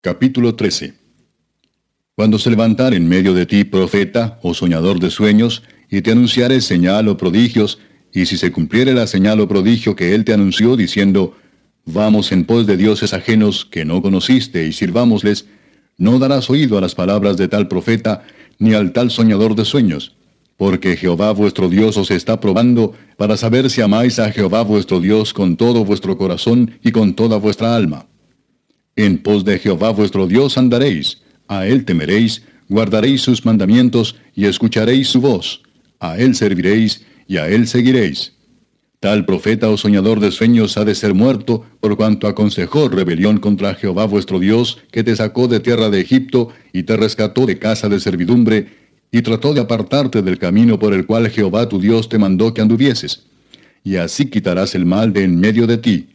Capítulo 13 Cuando se levantar en medio de ti profeta o oh soñador de sueños, y te anunciare señal o prodigios, y si se cumpliere la señal o prodigio que él te anunció, diciendo, Vamos en pos de dioses ajenos que no conociste y sirvámosles, no darás oído a las palabras de tal profeta, ni al tal soñador de sueños, porque Jehová vuestro Dios os está probando para saber si amáis a Jehová vuestro Dios con todo vuestro corazón y con toda vuestra alma. En pos de Jehová vuestro Dios andaréis, a él temeréis, guardaréis sus mandamientos y escucharéis su voz, a él serviréis y a él seguiréis. Tal profeta o soñador de sueños ha de ser muerto por cuanto aconsejó rebelión contra Jehová vuestro Dios, que te sacó de tierra de Egipto y te rescató de casa de servidumbre, y trató de apartarte del camino por el cual Jehová tu Dios te mandó que anduvieses. Y así quitarás el mal de en medio de ti.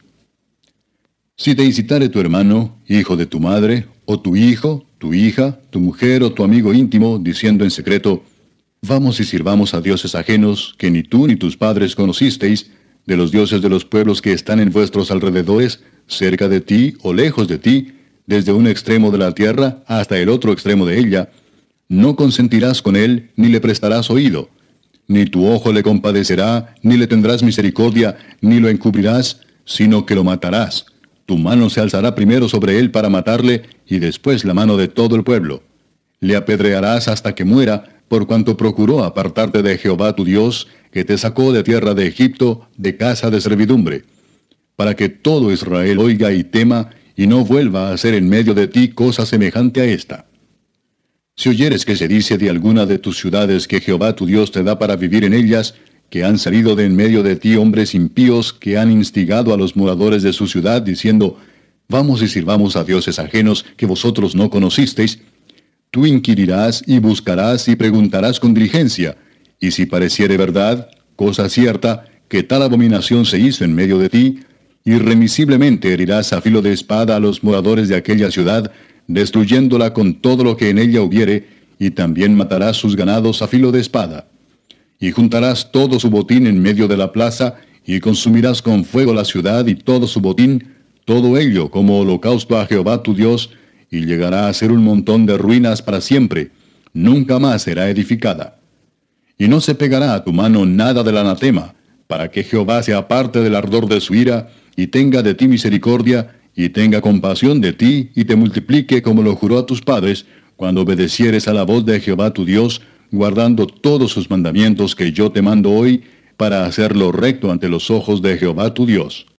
Si te incitare tu hermano, hijo de tu madre, o tu hijo, tu hija, tu mujer o tu amigo íntimo, diciendo en secreto, Vamos y sirvamos a dioses ajenos, que ni tú ni tus padres conocisteis, de los dioses de los pueblos que están en vuestros alrededores, cerca de ti o lejos de ti, desde un extremo de la tierra hasta el otro extremo de ella, no consentirás con él ni le prestarás oído, ni tu ojo le compadecerá, ni le tendrás misericordia, ni lo encubrirás, sino que lo matarás tu mano se alzará primero sobre él para matarle, y después la mano de todo el pueblo. Le apedrearás hasta que muera, por cuanto procuró apartarte de Jehová tu Dios, que te sacó de tierra de Egipto, de casa de servidumbre. Para que todo Israel oiga y tema, y no vuelva a hacer en medio de ti cosa semejante a esta. Si oyeres que se dice de alguna de tus ciudades que Jehová tu Dios te da para vivir en ellas, que han salido de en medio de ti hombres impíos que han instigado a los moradores de su ciudad diciendo, Vamos y sirvamos a dioses ajenos que vosotros no conocisteis. Tú inquirirás y buscarás y preguntarás con diligencia, y si pareciere verdad, cosa cierta, que tal abominación se hizo en medio de ti, irremisiblemente herirás a filo de espada a los moradores de aquella ciudad, destruyéndola con todo lo que en ella hubiere, y también matarás sus ganados a filo de espada y juntarás todo su botín en medio de la plaza, y consumirás con fuego la ciudad y todo su botín, todo ello como holocausto a Jehová tu Dios, y llegará a ser un montón de ruinas para siempre, nunca más será edificada. Y no se pegará a tu mano nada del anatema, para que Jehová se aparte del ardor de su ira, y tenga de ti misericordia, y tenga compasión de ti, y te multiplique como lo juró a tus padres, cuando obedecieres a la voz de Jehová tu Dios, guardando todos sus mandamientos que yo te mando hoy, para hacerlo recto ante los ojos de Jehová tu Dios.